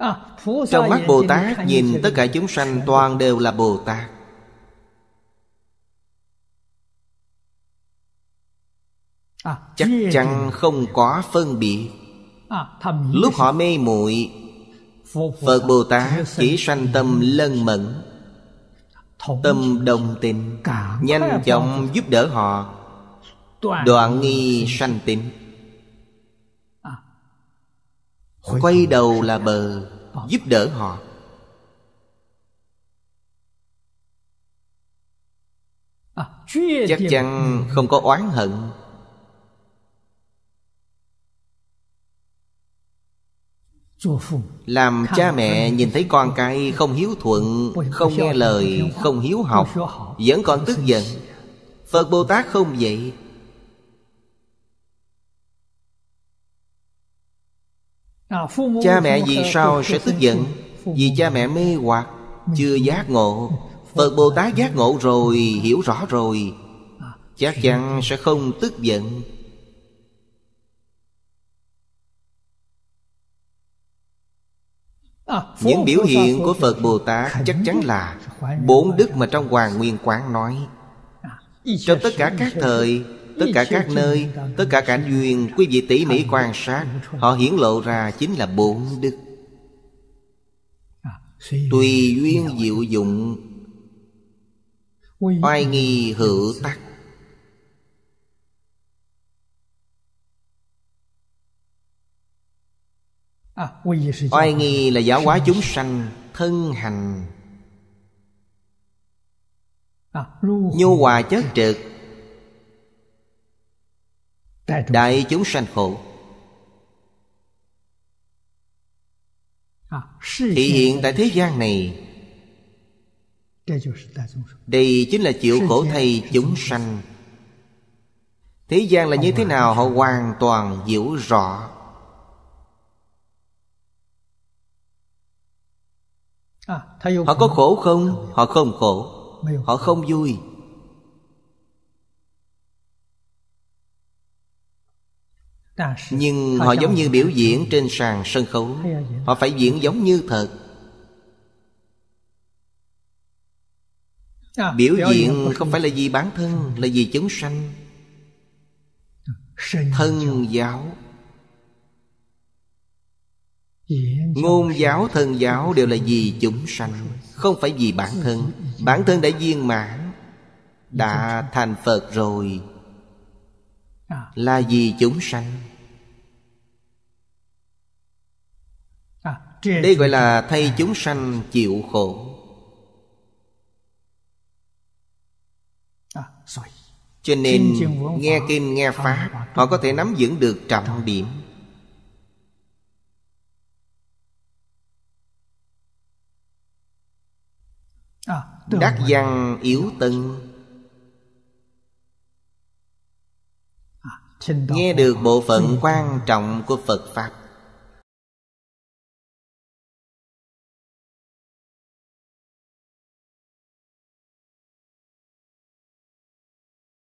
À, Trong mắt Bồ Tát nhìn tất cả chúng sanh toàn đều là Bồ Tát à, Chắc chắn không có phân biệt à, Lúc họ mê muội Phật Bồ Tát chỉ sanh tâm lân mẫn Tâm đồng tình Nhanh chóng giúp đỡ họ Đoạn nghi sanh tính quay đầu là bờ giúp đỡ họ à, chắc chắn không có oán hận làm cha mẹ nhìn thấy con cái không hiếu thuận không nghe lời không hiếu học vẫn còn tức giận phật bồ tát không vậy À, cha mẹ vì sao sẽ tức giận vì cha mẹ mê hoặc chưa giác ngộ phật bồ tát giác ngộ rồi hiểu rõ rồi à, chắc chắn sẽ không tức giận à, những biểu hiện của phật bồ tát chắc chắn là bốn đức mà trong hoàng nguyên quán nói trong tất cả các thời Tất cả các nơi Tất cả cảnh duyên Quý vị tỉ mỉ quan sát Họ hiển lộ ra chính là bổn đức Tùy duyên diệu dụng Oai nghi hữu tắc Oai nghi là giáo hóa chúng sanh Thân hành Nhu hòa chất trực đại chúng sanh khổ à, thị hiện tại thế gian này đây chính là chịu khổ thay chúng sanh thế gian là như thế nào họ hoàn toàn hiểu rõ à, họ có khổ không họ không khổ họ không vui nhưng họ giống như biểu diễn trên sàn sân khấu họ phải diễn giống như thật biểu diễn không phải là vì bản thân là vì chúng sanh à, thân giáo ngôn giáo thân giáo đều là vì chúng sanh không phải vì bản thân bản thân đã viên mãn đã thành phật rồi à. là vì chúng sanh À, Đây gọi là thay à. chúng sanh chịu khổ à, Cho nên nghe kinh nghe Pháp Họ có thể nắm vững được trọng điểm Đắc văn yếu tân Nghe được bộ phận quan trọng của Phật Pháp